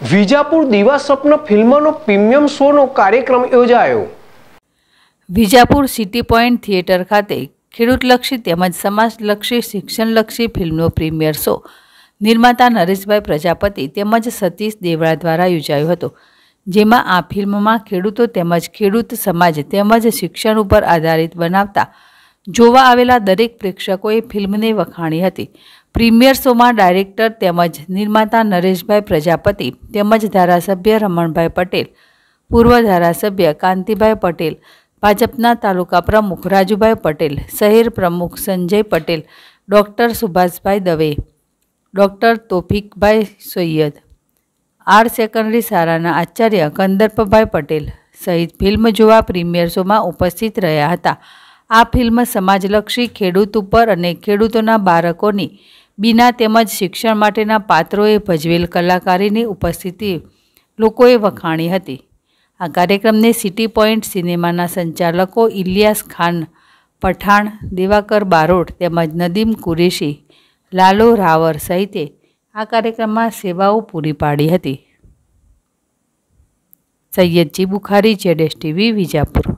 વિજાપુર દિવા સ્વપ્ન ફિલ્મનો પ્રીમિયમ શોનો કાર્યક્રમ યોજાયો વિજાપુર સિટી પોઈન્ટ થિયેટર ખાતે ખેડૂતલક્ષી તેમજ સમાજલક્ષી શિક્ષણલક્ષી ફિલ્મનો પ્રીમિયર શો નિર્માતા નરેશભાઈ પ્રજાપતિ તેમજ સતીશ દેવડા દ્વારા યોજાયો હતો જેમાં આ ફિલ્મમાં ખેડૂતો તેમજ ખેડૂત સમાજ તેમજ શિક્ષણ ઉપર આધારિત બનાવતા જોવા આવેલા દરેક પ્રેક્ષકોએ ફિલ્મને વખાણી હતી પ્રીમિયર શોમાં ડાયરેક્ટર તેમજ નિર્માતા નરેશભાઈ પ્રજાપતિ તેમજ ધારાસભ્ય રમણભાઈ પટેલ પૂર્વ ધારાસભ્ય કાંતિભાઈ પટેલ ભાજપના તાલુકા પ્રમુખ રાજુભાઈ પટેલ શહેર પ્રમુખ Sanjay Patel doctor Subhashbhai Dave doctor Tofikbhai Sayed R secondary શાળાના આચાર્ય કંદર્પભાઈ પટેલ સહિત ફિલ્મ જોવા પ્રીમિયર શોમાં ઉપસ્થિત રહ્યા હતા આ ફિલ્મ સમાજલક્ષી ખેડૂત ઉપર અને ખેડૂતોના બાળકોની બિના તેમજ શિક્ષણ માટેના પાત્રોએ ભજવેલ કલાકારીની ઉપસ્થિતિ લોકોએ વખાણી હતી આ કાર્યક્રમને સિટી પોઈન્ટ સિનેમાના સંચાલકો ઇલિયાસ ખાન પઠાણ દિવાકર બારોટ તેમજ નદીમ કુરેશી લાલો રાવર સહિતે આ કાર્યક્રમમાં સેવાઓ પૂરી પાડી હતી સૈયદજી બુખારી જેડેશ ટીવી વિજાપુર